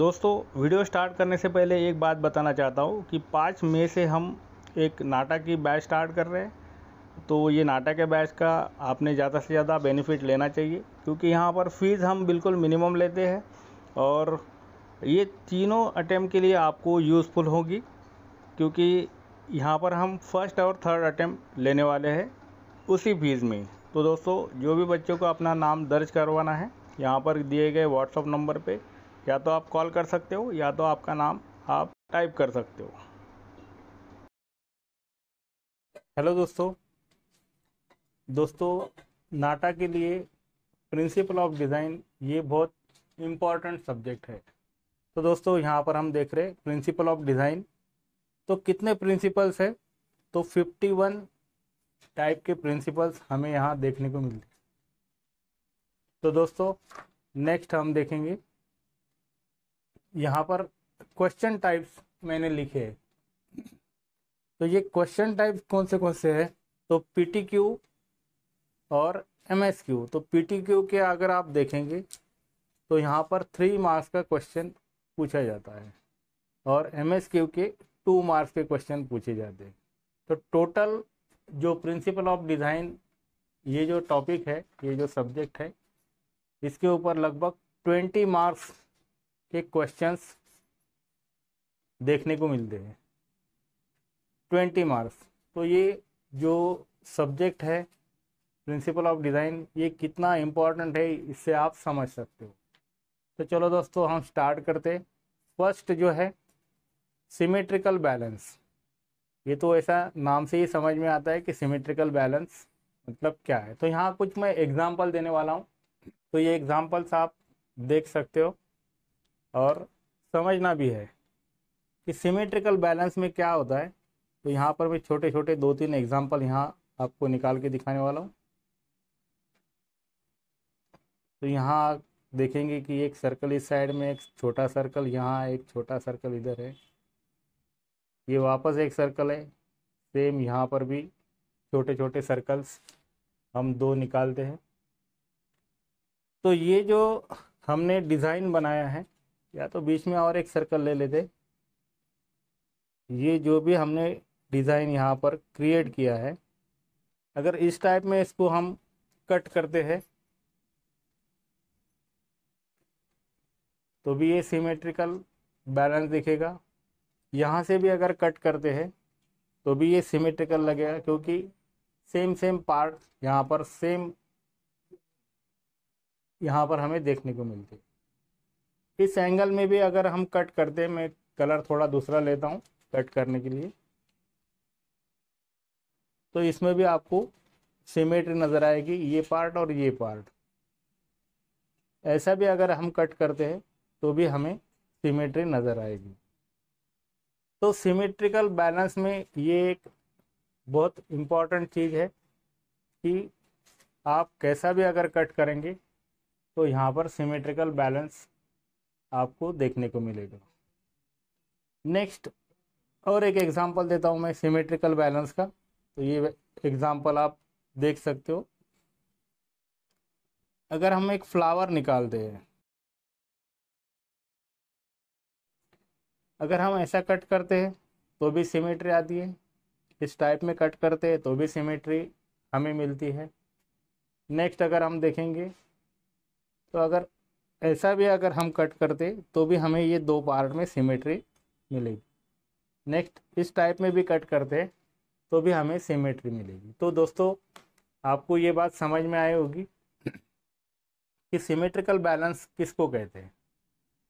दोस्तों video start करने से पहले एक बात बताना चाहता हूँ कि पाँच मई से हम एक नाटक की बैच स्टार्ट कर रहे हैं तो ये नाटक के बैच का आपने ज़्यादा से ज़्यादा बेनिफिट लेना चाहिए क्योंकि यहाँ पर फ़ीस हम बिल्कुल मिनिमम लेते हैं और ये तीनों अटैम्प के लिए आपको यूज़फुल होगी क्योंकि यहाँ पर हम फर्स्ट और थर्ड अटैम्प लेने वाले हैं उसी फीस में तो दोस्तों जो भी बच्चों को अपना नाम दर्ज करवाना है यहाँ पर दिए गए व्हाट्सअप नंबर पर या तो आप कॉल कर सकते हो या तो आपका नाम आप टाइप कर सकते हो हेलो दोस्तों दोस्तों नाटा के लिए प्रिंसिपल ऑफ डिज़ाइन ये बहुत इम्पॉर्टेंट सब्जेक्ट है तो दोस्तों यहाँ पर हम देख रहे प्रिंसिपल ऑफ डिज़ाइन तो कितने प्रिंसिपल्स हैं तो 51 टाइप के प्रिंसिपल्स हमें यहाँ देखने को मिलते हैं तो दोस्तों नेक्स्ट हम देखेंगे यहाँ पर क्वेश्चन टाइप्स मैंने लिखे तो ये क्वेश्चन टाइप्स कौन से कौन से हैं तो पीटी क्यू और एम एस क्यू तो पीटी क्यू के अगर आप देखेंगे तो यहाँ पर थ्री मार्क्स का क्वेश्चन पूछा जाता है और एम एस क्यू के टू मार्क्स के क्वेश्चन पूछे जाते हैं तो टोटल जो प्रिंसिपल ऑफ डिज़ाइन ये जो टॉपिक है ये जो सब्जेक्ट है इसके ऊपर लगभग ट्वेंटी मार्क्स के क्वेश्चंस देखने को मिलते हैं ट्वेंटी मार्क्स तो ये जो सब्जेक्ट है प्रिंसिपल ऑफ डिज़ाइन ये कितना इम्पॉर्टेंट है इससे आप समझ सकते हो तो चलो दोस्तों हम स्टार्ट करते फर्स्ट जो है सिमेट्रिकल बैलेंस ये तो ऐसा नाम से ही समझ में आता है कि सिमेट्रिकल बैलेंस मतलब क्या है तो यहाँ कुछ मैं एग्जांपल देने वाला हूँ तो ये एग्जांपल्स आप देख सकते हो और समझना भी है कि सिमेट्रिकल बैलेंस में क्या होता है तो यहाँ पर मैं छोटे छोटे दो तीन एग्जाम्पल यहाँ आपको निकाल के दिखाने वाला हूँ तो यहाँ देखेंगे कि एक सर्कल इस साइड में एक छोटा सर्कल यहाँ एक छोटा सर्कल इधर है ये वापस एक सर्कल है सेम यहाँ पर भी छोटे छोटे सर्कल्स हम दो निकालते हैं तो ये जो हमने डिज़ाइन बनाया है या तो बीच में और एक सर्कल ले लेते ये जो भी हमने डिज़ाइन यहाँ पर क्रिएट किया है अगर इस टाइप में इसको हम कट करते हैं तो भी ये सिमेट्रिकल बैलेंस दिखेगा यहाँ से भी अगर कट करते हैं तो भी ये सिमेट्रिकल लगेगा क्योंकि सेम सेम पार्ट यहाँ पर सेम यहाँ पर हमें देखने को मिलती हैं इस एंगल में भी अगर हम कट कर दें मैं कलर थोड़ा दूसरा लेता हूँ कट करने के लिए तो इसमें भी आपको सिमेट्री नज़र आएगी ये पार्ट और ये पार्ट ऐसा भी अगर हम कट करते हैं तो भी हमें सिमेट्री नज़र आएगी तो सिमेट्रिकल बैलेंस में ये एक बहुत इम्पॉर्टेंट चीज़ है कि आप कैसा भी अगर कट करेंगे तो यहाँ पर सिमेट्रिकल बैलेंस आपको देखने को मिलेगा नेक्स्ट और एक एग्जांपल देता हूँ मैं सिमेट्रिकल बैलेंस का तो ये एग्जांपल आप देख सकते हो अगर हम एक फ्लावर निकालते हैं अगर हम ऐसा कट करते हैं तो भी सिमेट्री आती है इस टाइप में कट करते हैं तो भी सिमेट्री हमें मिलती है नेक्स्ट अगर हम देखेंगे तो अगर ऐसा भी अगर हम कट करते तो भी हमें ये दो पार्ट में सिमेट्री मिलेगी नेक्स्ट इस टाइप में भी कट करते तो भी हमें सिमेट्री मिलेगी तो दोस्तों आपको ये बात समझ में आई होगी कि सिमेट्रिकल बैलेंस किसको कहते हैं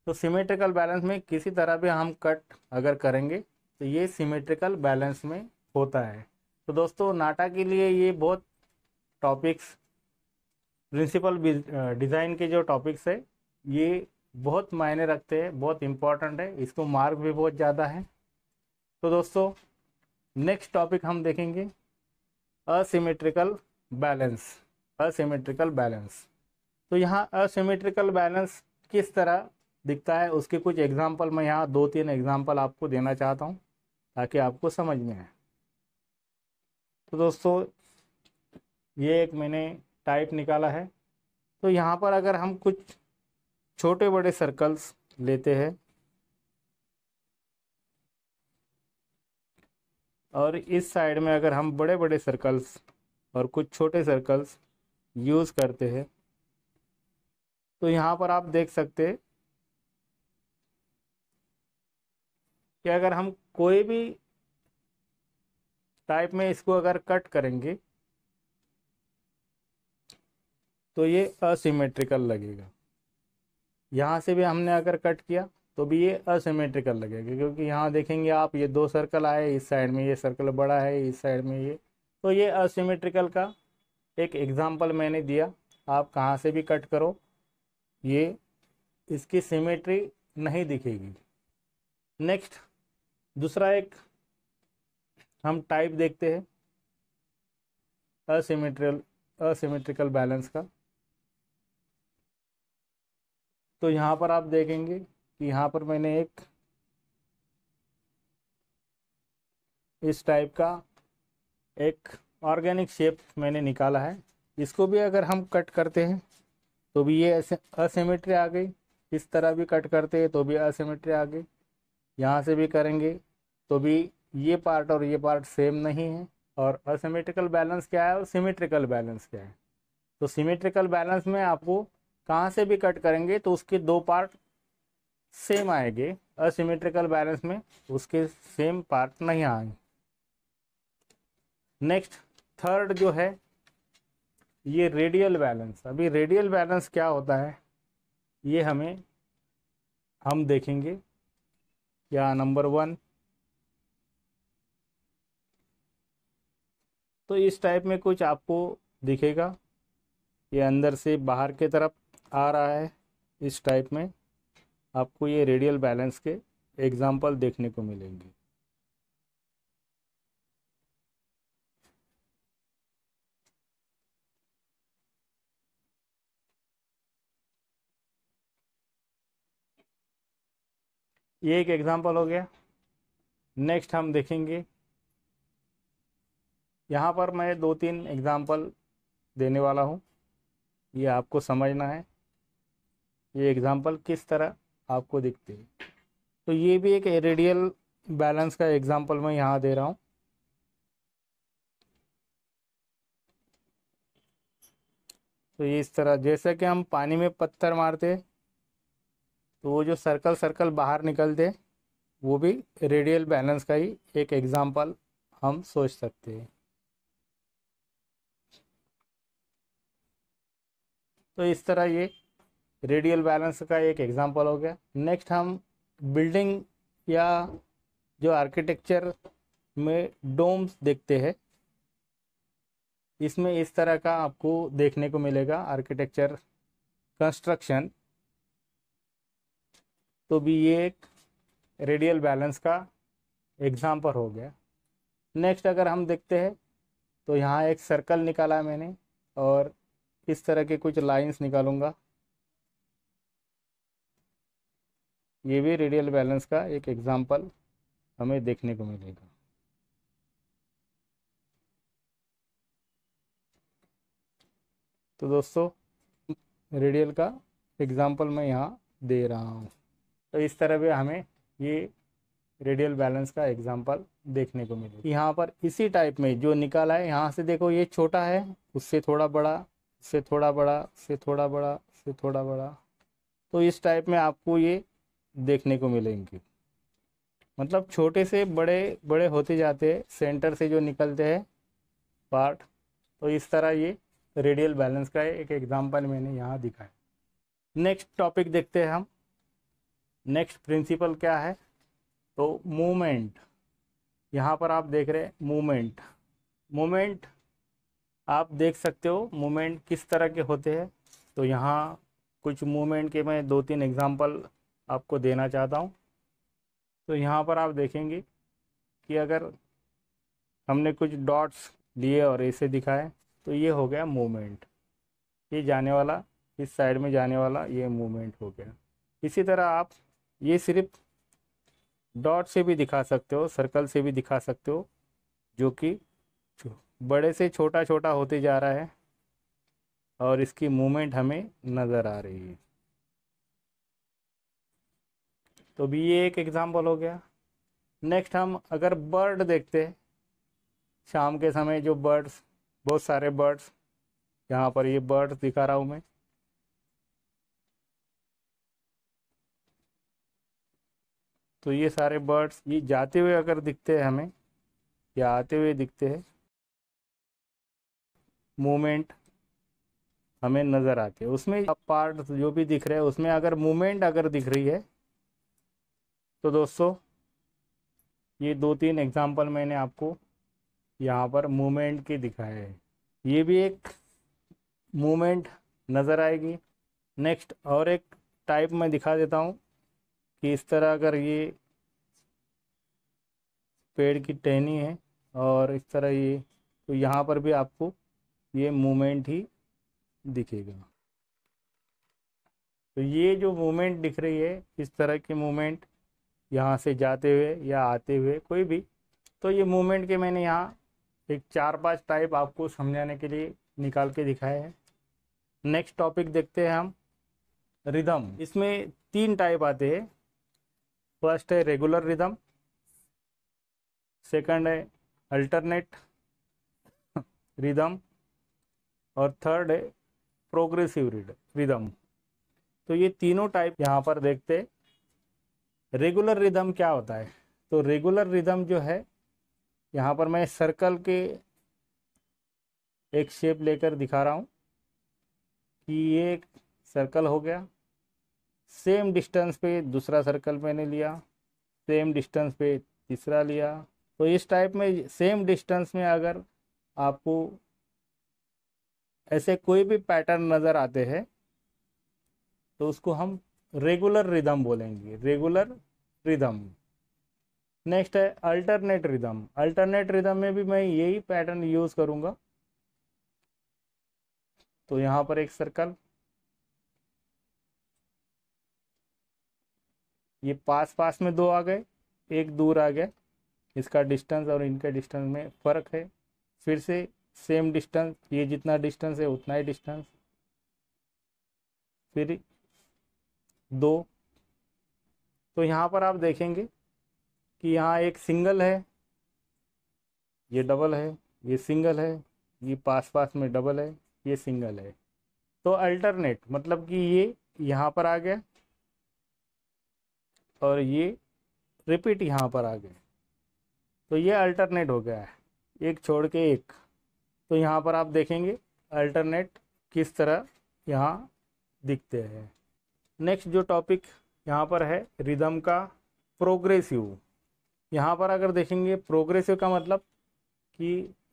तो सिमेट्रिकल बैलेंस में किसी तरह भी हम कट अगर करेंगे तो ये सिमेट्रिकल बैलेंस में होता है तो दोस्तों नाटा के लिए ये बहुत टॉपिक्स प्रिंसिपल डिज़ाइन के जो टॉपिक्स है ये बहुत मायने रखते हैं बहुत इम्पॉर्टेंट है इसको मार्क भी बहुत ज़्यादा है तो दोस्तों नेक्स्ट टॉपिक हम देखेंगे असीमेट्रिकल बैलेंस असीमेट्रिकल बैलेंस तो यहाँ असीमेट्रिकल बैलेंस किस तरह दिखता है उसके कुछ एग्जाम्पल मैं यहाँ दो तीन एग्जाम्पल आपको देना चाहता हूँ ताकि आपको समझ में आए तो दोस्तों ये एक मैंने टाइप निकाला है तो यहाँ पर अगर हम कुछ छोटे बड़े सर्कल्स लेते हैं और इस साइड में अगर हम बड़े बड़े सर्कल्स और कुछ छोटे सर्कल्स यूज़ करते हैं तो यहाँ पर आप देख सकते हैं कि अगर हम कोई भी टाइप में इसको अगर कट करेंगे तो ये असिमेट्रिकल लगेगा यहाँ से भी हमने अगर कट किया तो भी ये असीमेट्रिकल लगेगा क्योंकि यहाँ देखेंगे आप ये दो सर्कल आए इस साइड में ये सर्कल बड़ा है इस साइड में ये तो ये असीमेट्रिकल का एक एग्ज़ाम्पल मैंने दिया आप कहाँ से भी कट करो ये इसकी सिमेट्री नहीं दिखेगी नेक्स्ट दूसरा एक हम टाइप देखते हैं असीमेट्रिकल असीमेट्रिकल बैलेंस का तो यहाँ पर आप देखेंगे कि यहाँ पर मैंने एक इस टाइप का एक ऑर्गेनिक शेप मैंने निकाला है इसको भी अगर हम कट करते हैं तो भी ये असीमेट्री आ गई इस तरह भी कट करते हैं तो भी असीमेट्री आ गई यहाँ से भी करेंगे तो भी ये पार्ट और ये पार्ट सेम नहीं है और असीमेट्रिकल बैलेंस क्या है और सीमेट्रिकल बैलेंस क्या है तो सीमेट्रिकल बैलेंस में आपको कहाँ से भी कट करेंगे तो उसके दो पार्ट सेम आएंगे असिमेट्रिकल बैलेंस में उसके सेम पार्ट नहीं आएंगे नेक्स्ट थर्ड जो है ये रेडियल बैलेंस अभी रेडियल बैलेंस क्या होता है ये हमें हम देखेंगे या नंबर वन तो इस टाइप में कुछ आपको दिखेगा ये अंदर से बाहर के तरफ आ रहा है इस टाइप में आपको ये रेडियल बैलेंस के एग्जाम्पल देखने को मिलेंगे ये एक एग्जाम्पल हो गया नेक्स्ट हम देखेंगे यहाँ पर मैं दो तीन एग्जाम्पल देने वाला हूँ ये आपको समझना है ये एग्ज़ाम्पल किस तरह आपको दिखती है तो ये भी एक रेडियल बैलेंस का एग्ज़ाम्पल मैं यहाँ दे रहा हूँ तो ये इस तरह जैसे कि हम पानी में पत्थर मारते तो वो जो सर्कल सर्कल बाहर निकलते वो भी रेडियल बैलेंस का ही एक एग्ज़ाम्पल हम सोच सकते हैं तो इस तरह ये रेडियल बैलेंस का एक एग्जाम्पल हो गया नेक्स्ट हम बिल्डिंग या जो आर्किटेक्चर में डोम्स देखते हैं इसमें इस तरह का आपको देखने को मिलेगा आर्किटेक्चर कंस्ट्रक्शन तो भी ये एक रेडियल बैलेंस का एग्जाम्पल हो गया नेक्स्ट अगर हम देखते हैं तो यहाँ एक सर्कल निकाला मैंने और इस तरह के कुछ लाइंस निकालूंगा ये भी रेडियल बैलेंस का एक एग्जाम्पल हमें देखने को मिलेगा तो दोस्तों रेडियल का एग्जाम्पल मैं यहाँ दे रहा हूँ तो इस तरह भी हमें ये रेडियल बैलेंस का एग्जाम्पल देखने को मिलेगा यहाँ पर इसी टाइप में जो निकाला है यहाँ से देखो ये छोटा है उससे थोड़ा बड़ा उससे थोड़ा बड़ा उससे थोड़ा बड़ा उससे थोड़ा बड़ा तो इस टाइप में आपको ये देखने को मिलेंगे मतलब छोटे से बड़े बड़े होते जाते हैं सेंटर से जो निकलते हैं पार्ट तो इस तरह ये रेडियल बैलेंस का एक एग्जाम्पल मैंने यहाँ दिखाया नेक्स्ट टॉपिक देखते हैं हम नेक्स्ट प्रिंसिपल क्या है तो मूवमेंट यहाँ पर आप देख रहे हैं मूवमेंट मूवमेंट आप देख सकते हो मूवमेंट किस तरह के होते हैं तो यहाँ कुछ मूवमेंट के मैं दो तीन एग्जांपल आपको देना चाहता हूँ तो यहाँ पर आप देखेंगे कि अगर हमने कुछ डॉट्स लिए और ऐसे दिखाए तो ये हो गया मूवमेंट ये जाने वाला इस साइड में जाने वाला ये मूवमेंट हो गया इसी तरह आप ये सिर्फ डॉट से भी दिखा सकते हो सर्कल से भी दिखा सकते हो जो कि बड़े से छोटा छोटा होते जा रहा है और इसकी मूवमेंट हमें नज़र आ रही है तो भी ये एक एग्ज़ाम्पल हो गया नेक्स्ट हम अगर बर्ड देखते हैं शाम के समय जो बर्ड्स बहुत सारे बर्ड्स यहाँ पर ये बर्ड्स दिखा रहा हूँ मैं तो ये सारे बर्ड्स ये जाते हुए अगर दिखते हैं हमें या आते हुए दिखते हैं मूवमेंट हमें नज़र आते उसमें पार्ट जो भी दिख रहे हैं उसमें अगर मूवमेंट अगर दिख रही है तो दोस्तों ये दो तीन एग्जाम्पल मैंने आपको यहाँ पर मूवमेंट के दिखाए हैं ये भी एक मूवमेंट नज़र आएगी नेक्स्ट और एक टाइप मैं दिखा देता हूँ कि इस तरह अगर ये पेड़ की टहनी है और इस तरह ये तो यहाँ पर भी आपको ये मूवमेंट ही दिखेगा तो ये जो मूवमेंट दिख रही है इस तरह की मूवमेंट यहाँ से जाते हुए या आते हुए कोई भी तो ये मूवमेंट के मैंने यहाँ एक चार पांच टाइप आपको समझाने के लिए निकाल के दिखाए हैं नेक्स्ट टॉपिक देखते हैं हम रिदम इसमें तीन टाइप आते हैं फर्स्ट है रेगुलर रिदम सेकंड है अल्टरनेट रिदम और थर्ड है प्रोग्रेसिव रिदम तो ये तीनों टाइप यहाँ पर देखते रेगुलर रिदम क्या होता है तो रेगुलर रिदम जो है यहाँ पर मैं सर्कल के एक शेप लेकर दिखा रहा हूँ कि ये सर्कल हो गया सेम डिस्टेंस पे दूसरा सर्कल मैंने लिया सेम डिस्टेंस पे तीसरा लिया तो इस टाइप में सेम डिस्टेंस में अगर आपको ऐसे कोई भी पैटर्न नज़र आते हैं तो उसको हम रेगुलर रिदम बोलेंगे रेगुलर रिदम नेक्स्ट है अल्टरनेट रिदम अल्टरनेट रिदम में भी मैं यही पैटर्न यूज़ करूँगा तो यहां पर एक सर्कल ये पास पास में दो आ गए एक दूर आ गया इसका डिस्टेंस और इनके डिस्टेंस में फ़र्क है फिर से सेम डिस्टेंस ये जितना डिस्टेंस है उतना ही डिस्टेंस फिर दो तो यहाँ पर आप देखेंगे कि यहाँ एक सिंगल है ये डबल है ये सिंगल है ये पास पास में डबल है ये सिंगल है तो अल्टरनेट मतलब कि ये यहाँ पर आ गया और ये रिपीट यहाँ पर आ गया तो ये अल्टरनेट हो गया है एक छोड़ के एक तो यहाँ पर आप देखेंगे अल्टरनेट किस तरह यहाँ दिखते हैं नेक्स्ट जो टॉपिक यहाँ पर है रिदम का प्रोग्रेसिव यहाँ पर अगर देखेंगे प्रोग्रेसिव का मतलब कि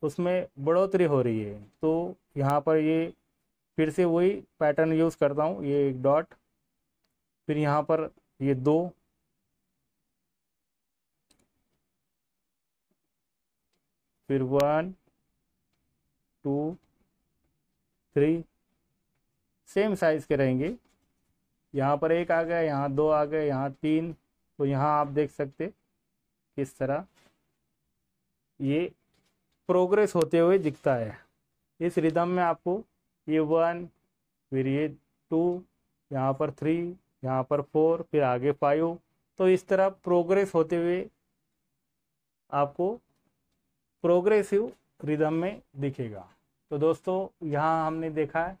उसमें बढ़ोतरी हो रही है तो यहाँ पर ये फिर से वही पैटर्न यूज़ करता हूँ ये एक डॉट फिर यहाँ पर ये दो फिर one two three same size के रहेंगे यहाँ पर एक आ गया यहाँ दो आ गए यहाँ तीन तो यहाँ आप देख सकते किस तरह ये प्रोग्रेस होते हुए दिखता है इस रिदम में आपको ये वन फिर ये टू यहाँ पर थ्री यहाँ पर फोर फिर आगे फाइव तो इस तरह प्रोग्रेस होते हुए आपको प्रोग्रेसिव रिदम में दिखेगा तो दोस्तों यहाँ हमने देखा है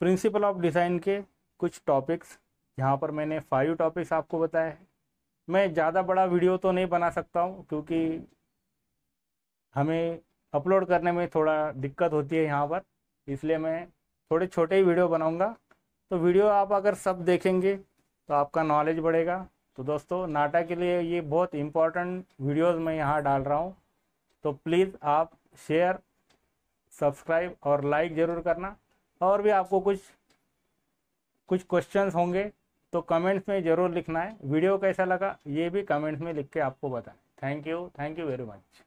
प्रिंसिपल ऑफ डिज़ाइन के कुछ टॉपिक्स यहाँ पर मैंने फाइव टॉपिक्स आपको बताए हैं मैं ज़्यादा बड़ा वीडियो तो नहीं बना सकता हूँ क्योंकि हमें अपलोड करने में थोड़ा दिक्कत होती है यहाँ पर इसलिए मैं थोड़े छोटे ही वीडियो बनाऊँगा तो वीडियो आप अगर सब देखेंगे तो आपका नॉलेज बढ़ेगा तो दोस्तों नाटा के लिए ये बहुत इम्पॉर्टेंट वीडियोज़ मैं यहाँ डाल रहा हूँ तो प्लीज़ आप शेयर सब्सक्राइब और लाइक ज़रूर करना और भी आपको कुछ कुछ क्वेश्चंस होंगे तो कमेंट्स में ज़रूर लिखना है वीडियो कैसा लगा ये भी कमेंट्स में लिख के आपको बताएं thank you thank you very much